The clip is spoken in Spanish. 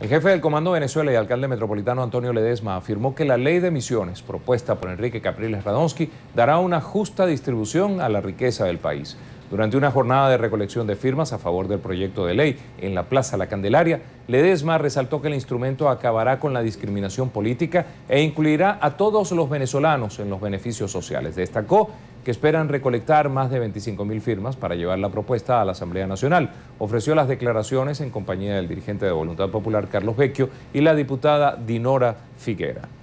El jefe del Comando Venezuela y alcalde metropolitano Antonio Ledesma afirmó que la ley de misiones propuesta por Enrique Capriles Radonsky dará una justa distribución a la riqueza del país. Durante una jornada de recolección de firmas a favor del proyecto de ley en la Plaza La Candelaria, Ledesma resaltó que el instrumento acabará con la discriminación política e incluirá a todos los venezolanos en los beneficios sociales. Destacó que esperan recolectar más de 25.000 firmas para llevar la propuesta a la Asamblea Nacional. Ofreció las declaraciones en compañía del dirigente de Voluntad Popular Carlos Vecchio y la diputada Dinora Figuera.